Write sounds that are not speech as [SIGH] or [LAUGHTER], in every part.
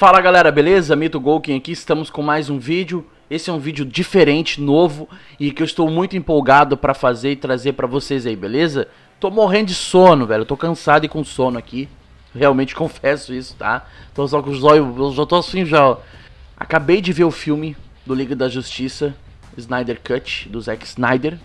Fala galera, beleza? Mito Golkin aqui, estamos com mais um vídeo. Esse é um vídeo diferente, novo e que eu estou muito empolgado para fazer e trazer para vocês aí, beleza? Tô morrendo de sono, velho, tô cansado e com sono aqui. Realmente [LAUGHS] confesso isso, tá? Tô só com os olhos, eu já tô assim já. Acabei de ver o filme do Liga da Justiça, Snyder Cut, do Zack Snyder,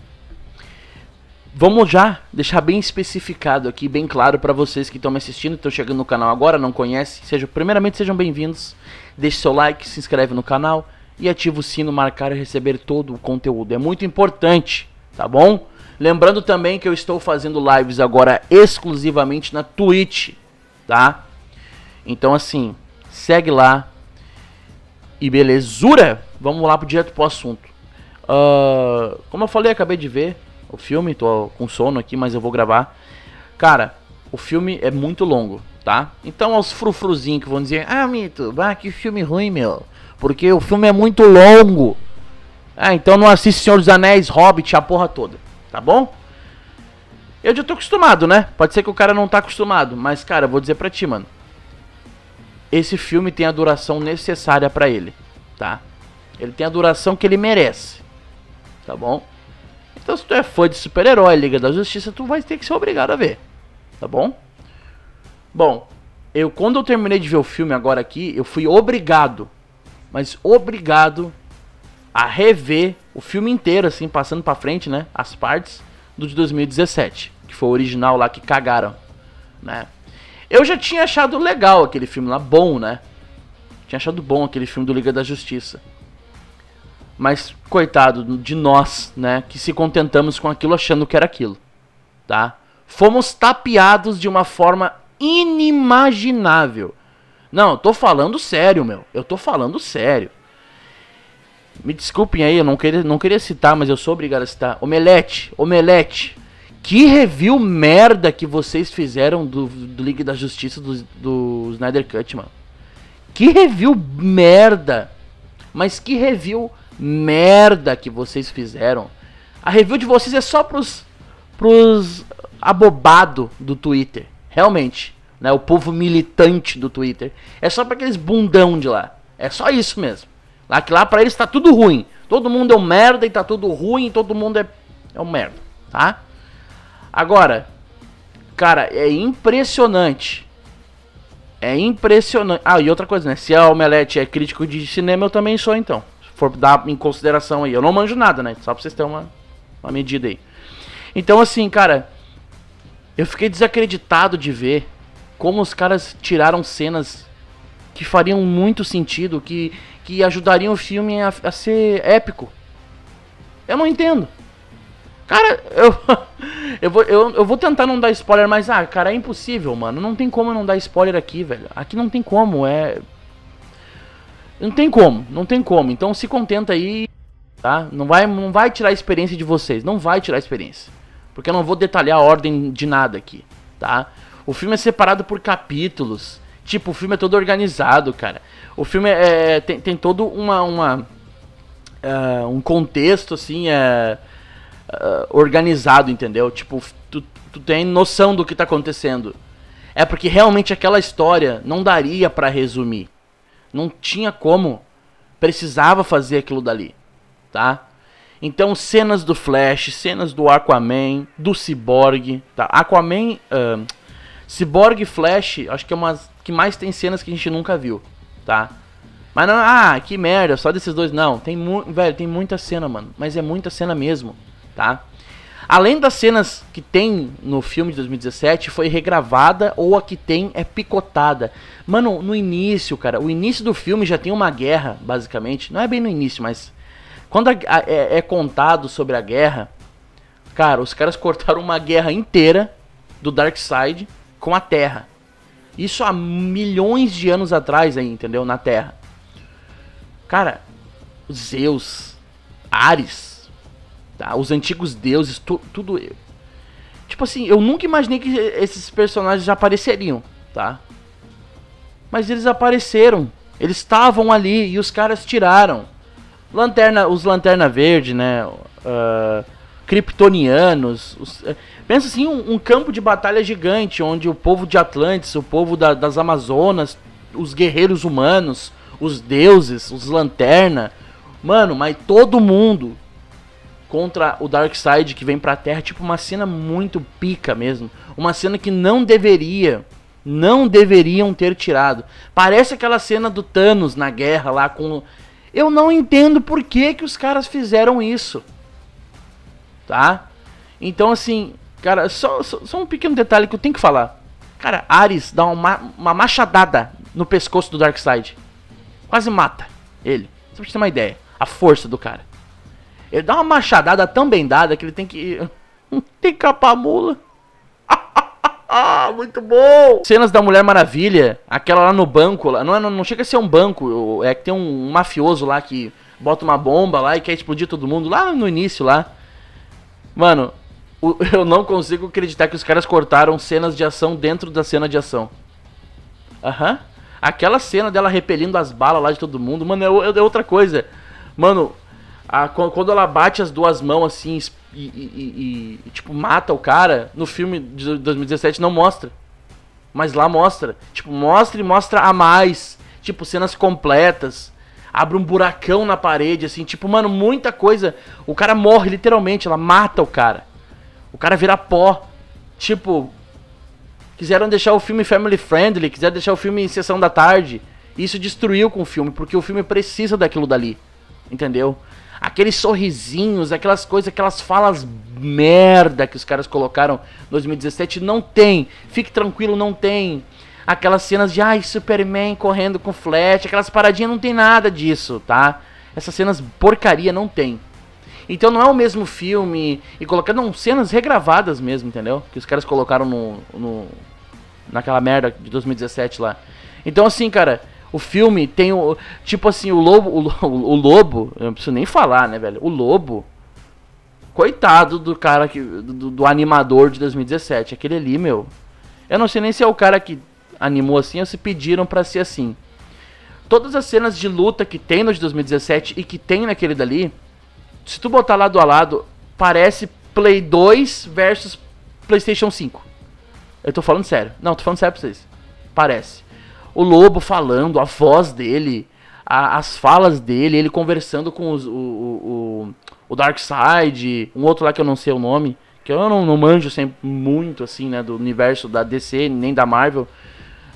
Vamos já deixar bem especificado aqui, bem claro para vocês que estão me assistindo, estão chegando no canal agora, não conhecem. Seja primeiramente, sejam bem-vindos. Deixe seu like, se inscreve no canal e ativa o sino marcar e receber todo o conteúdo. É muito importante, tá bom? Lembrando também que eu estou fazendo lives agora exclusivamente na Twitch, tá? Então assim, segue lá. E belezura? Vamos lá pro direto pro assunto. Uh, como eu falei, acabei de ver o filme, tô com sono aqui, mas eu vou gravar. Cara, o filme é muito longo, tá? Então aos frufruzinhos que vão dizer, ah, Mito, bah, que filme ruim, meu. Porque o filme é muito longo. Ah, então não assiste Senhor dos Anéis, Hobbit, a porra toda, tá bom? Eu já tô acostumado, né? Pode ser que o cara não tá acostumado, mas cara, eu vou dizer pra ti, mano. Esse filme tem a duração necessária para ele, tá? Ele tem a duração que ele merece, tá bom? Então se tu é fã de super-herói, Liga da Justiça, tu vai ter que ser obrigado a ver. Tá bom? Bom, eu quando eu terminei de ver o filme agora aqui, eu fui obrigado, mas obrigado a rever o filme inteiro assim, passando para frente, né, as partes do de 2017, que foi o original lá que cagaram, né? Eu já tinha achado legal aquele filme lá, bom, né? Tinha achado bom aquele filme do Liga da Justiça. Mas coitado de nós, né, que se contentamos com aquilo achando que era aquilo, tá? Fomos tapeados de uma forma inimaginável. Não, eu tô falando sério, meu. Eu tô falando sério. Me desculpem aí, eu não queria, não queria citar, mas eu sou obrigado a citar. Omelete, Omelete. Que review merda que vocês fizeram do, do da Justiça do, do Snyder Cut, mano. Que review merda. Mas que review merda que vocês fizeram. A review de vocês é só pros, pros abobado do Twitter, realmente, né? O povo militante do Twitter. É só para aqueles bundão de lá. É só isso mesmo. Lá que lá para eles tá tudo ruim. Todo mundo é um merda e tá tudo ruim, todo mundo é é um merda, tá? Agora, cara, é impressionante. É impressionante. Ah, e outra coisa, né? Se a é Omelete é crítico de cinema, eu também sou então for dar em consideração aí. Eu não manjo nada, né? Só pra vocês terem uma, uma medida aí. Então, assim, cara, eu fiquei desacreditado de ver como os caras tiraram cenas que fariam muito sentido, que, que ajudariam o filme a, a ser épico. Eu não entendo. Cara, eu, [LAUGHS] eu, vou, eu, eu vou tentar não dar spoiler, mas, ah, cara, é impossível, mano. Não tem como não dar spoiler aqui, velho. Aqui não tem como, é não tem como, não tem como. Então se contenta aí, tá? Não vai, não vai tirar a experiência de vocês, não vai tirar a experiência. Porque eu não vou detalhar a ordem de nada aqui, tá? O filme é separado por capítulos. Tipo, o filme é todo organizado, cara. O filme é, tem, tem todo uma, uma uh, um contexto, assim, é, uh, organizado, entendeu? Tipo, tu, tu tem noção do que tá acontecendo. É porque realmente aquela história não daria para resumir. Não tinha como. Precisava fazer aquilo dali, tá? Então, cenas do Flash, cenas do Aquaman, do Cyborg, tá? Aquaman, uh, Cyborg e Flash, acho que é uma que mais tem cenas que a gente nunca viu, tá? Mas não, ah, que merda, só desses dois não. Tem, velho, tem muita cena, mano, mas é muita cena mesmo, tá? Além das cenas que tem no filme de 2017, foi regravada ou a que tem é picotada. Mano, no início, cara, o início do filme já tem uma guerra, basicamente. Não é bem no início, mas quando a, a, é, é contado sobre a guerra, cara, os caras [LAUGHS] cortaram uma guerra inteira do Dark Side com a Terra. Isso há milhões de anos atrás aí, entendeu? Na Terra. Cara, Zeus, Ares, tá? Os antigos deuses, tu, tudo. Tipo assim, eu nunca imaginei que esses personagens apareceriam, tá? Mas eles apareceram. Eles estavam ali e os caras tiraram. Lanterna, os Lanterna Verde, né? Uh, Kryptonianos. Os, uh, pensa assim, um, um, campo de batalha gigante, onde o povo de Atlantis, o povo da, das Amazonas, os guerreiros humanos, os deuses, os Lanterna. Mano, mas todo mundo contra o Darkseid que vem pra Terra, tipo uma cena muito pica mesmo. Uma cena que não deveria, não deveriam ter tirado. Parece aquela cena do Thanos na guerra lá com Eu não entendo por que que os caras fizeram isso. Tá? Então assim, cara, só, só, só um pequeno detalhe que eu tenho que falar. Cara, Ares dá uma, uma machadada no pescoço do Darkseid. Quase mata ele. Só pra você ter uma ideia. A força do cara. Ele dá uma machadada tão bem dada que ele tem que. [LAUGHS] tem que capar a mula. [LAUGHS] Muito bom! Cenas da Mulher Maravilha, aquela lá no banco, lá, não, é, não chega a ser um banco, é que tem um, mafioso lá que bota uma bomba lá e quer explodir todo mundo lá no início lá. Mano, [LAUGHS] eu não consigo acreditar que os caras cortaram cenas de ação dentro da cena de ação. Aham. Uhum. Aquela cena dela repelindo as balas lá de todo mundo, mano, é, é outra coisa. Mano, a, quando ela bate as duas mãos assim e, e, e, e, tipo mata o cara, no filme de 2017 não mostra. Mas lá mostra. Tipo, mostra e mostra a mais. Tipo, cenas completas. Abre um buracão na parede, assim, tipo, mano, muita coisa. O cara morre, literalmente, ela mata o cara. O cara vira pó. Tipo, quiseram deixar o filme family friendly, quiseram deixar o filme em sessão da tarde. Isso destruiu com o filme, porque o filme precisa daquilo dali. Entendeu? Aqueles sorrisinhos, aquelas coisas, aquelas falas merda que os caras colocaram em 2017, não tem. Fique tranquilo, não tem. Aquelas cenas de, ai, Superman correndo com flash, aquelas paradinhas, não tem nada disso, tá? Essas cenas porcaria não tem. Então não é o mesmo filme e colocando cenas regravadas mesmo, entendeu? Que os caras colocaram no, no naquela merda de 2017 lá. Então assim, cara, o filme tem o. Tipo assim, o lobo. O, o, lobo. Eu não preciso nem falar, né, velho? O lobo. Coitado do cara que. Do, do, animador de 2017. Aquele ali, meu. Eu não sei nem se é o cara que animou assim ou se pediram para ser assim. Todas as cenas de luta que tem nos 2017 e que tem naquele dali. Se tu botar lado a lado, parece Play 2 versus PlayStation 5. Eu tô falando sério. Não, tô falando sério pra vocês. Parece o lobo falando, a voz dele, a, as falas dele, ele conversando com os, o, o, o, Darkseid, um outro lá que eu não sei o nome, que eu não, não manjo sempre muito, assim, né, do universo da DC, nem da Marvel,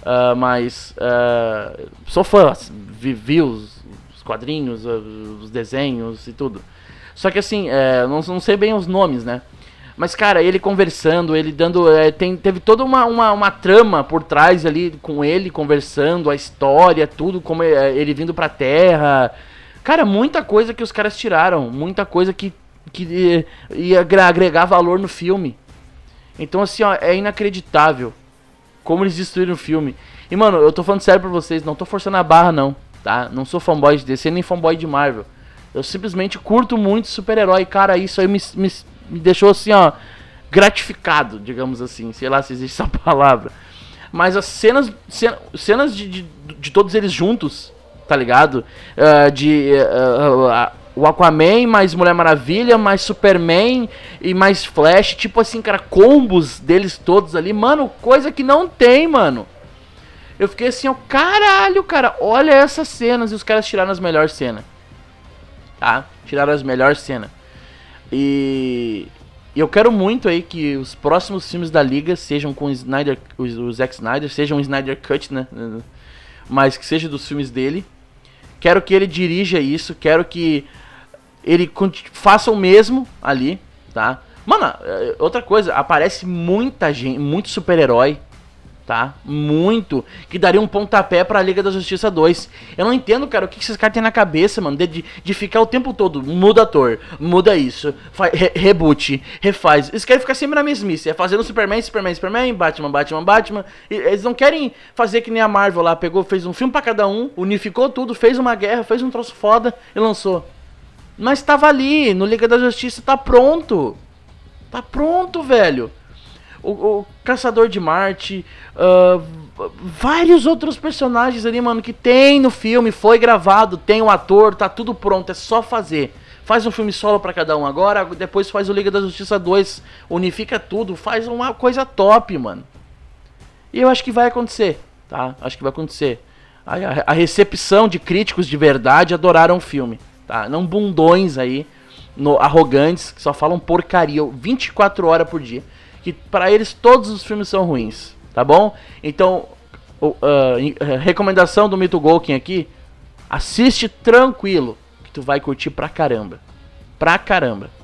uh, mas uh, sou fã, assim, vi, vi os, os, quadrinhos, ah, os desenhos e tudo. Só que assim, é, não, não sei bem os nomes, né? Mas, cara, ele conversando, ele dando. É, tem, teve toda uma, uma, uma, trama por trás ali com ele conversando, a história, tudo, como é, ele vindo pra terra. Cara, muita coisa que os caras tiraram, muita coisa que, que eh, ia agregar valor no filme. Então, assim, ó, é inacreditável como eles destruíram o filme. E, mano, eu tô falando sério pra vocês, não tô forçando a barra, não, tá? Não sou fanboy de DC nem fanboy de Marvel. Eu simplesmente curto muito super-herói, cara, isso aí me, me, me deixou assim, ó, gratificado, digamos assim, sei lá se existe [LAUGHS] essa palavra. Mas as cenas, cenas de, de, de todos eles juntos, tá ligado? Uh, de uh, uh, o Aquaman, mais Mulher Maravilha, mais Superman e mais Flash, tipo assim, cara, combos deles todos ali, mano, coisa que não tem, mano. Eu fiquei assim, ó, caralho, cara, olha essas cenas e os caras tiraram as melhores cenas. Tá? Tiraram as melhores cenas. E, eu quero muito aí que os próximos filmes da Liga sejam com o Snyder, o Zack Snyder, sejam um Snyder Cut, né? Mas que seja dos filmes dele. Quero que ele dirija isso, quero que ele faça o mesmo ali, tá? Mano, é, outra coisa, aparece muita gente, muito super-herói tá? Muito, que daria um pontapé pra Liga da Justiça 2. Eu não entendo, cara, o que esses caras têm na cabeça, mano, de, de ficar o tempo todo, muda ator, muda isso, re, reboot, refaz. Eles querem ficar sempre na mesmice, é fazendo Superman, Superman, Superman, Batman, Batman, Batman. E, eles não querem fazer que nem a Marvel lá, pegou, fez um filme para cada um, unificou tudo, fez uma guerra, fez um troço foda e lançou. Mas tava ali, no Liga da Justiça, tá pronto. Tá pronto, velho o, o Caçador de Marte, uh, vários outros personagens ali, mano, que tem no filme, foi gravado, tem o um ator, tá tudo pronto, é só fazer. Faz um filme solo para cada um agora, depois faz o Liga da Justiça 2, unifica tudo, faz uma coisa top, mano. E eu acho que vai acontecer, tá? Acho que vai acontecer. A, a, a recepção de críticos de verdade adoraram o filme, tá? Não bundões aí, no, arrogantes, que só falam porcaria 24 horas por dia que para eles todos os filmes são ruins, tá bom? Então, uh, recomendação do Mito Golkin aqui, assiste tranquilo, que tu vai curtir pra caramba. Pra caramba.